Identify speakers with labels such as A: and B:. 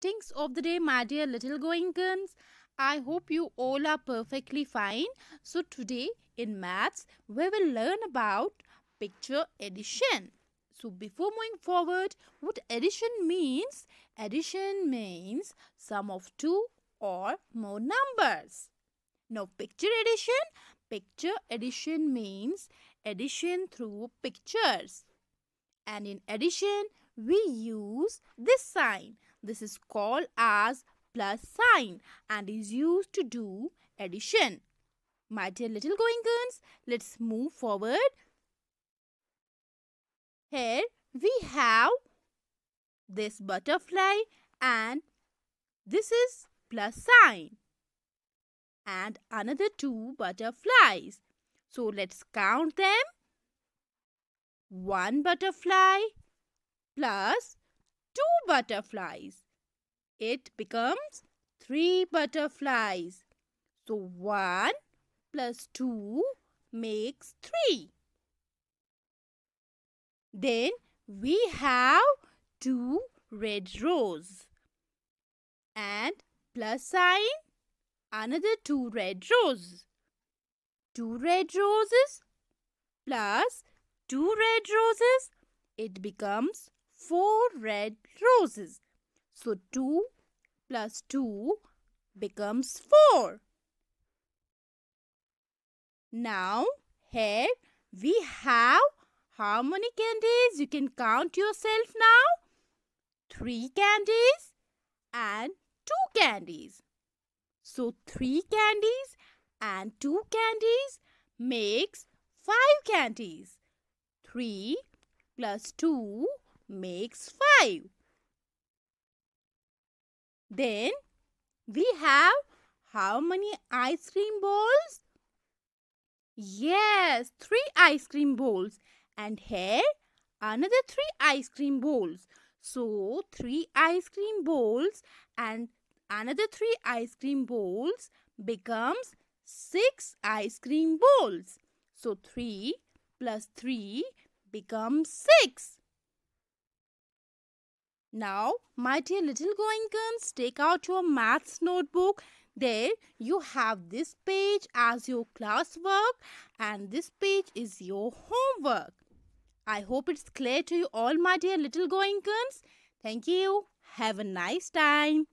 A: Greetings of the day, my dear little goingkins. I hope you all are perfectly fine. So today in maths, we will learn about picture addition. So before moving forward, what addition means? Addition means sum of two or more numbers. Now picture addition, picture addition means addition through pictures. And in addition, we use this sign this is called as plus sign and is used to do addition. My dear little guns? let's move forward. Here we have this butterfly and this is plus sign and another two butterflies. So let's count them. One butterfly plus two butterflies. It becomes three butterflies. So 1 plus 2 makes 3. Then we have two red rows. And plus sign, another two red rows. Two red roses plus two red roses, it becomes four red roses. So 2 plus 2 becomes 4. Now here we have how many candies? You can count yourself now. 3 candies and 2 candies. So 3 candies and 2 candies makes 5 candies. 3 plus 2 makes 5. Then we have how many ice cream balls? Yes, 3 ice cream balls. And here another 3 ice cream balls. So 3 ice cream balls and another 3 ice cream balls becomes 6 ice cream balls. So 3 plus 3 becomes 6. Now, my dear little goingums, take out your maths notebook. There, you have this page as your classwork and this page is your homework. I hope it's clear to you all, my dear little goingums. Thank you. Have a nice time.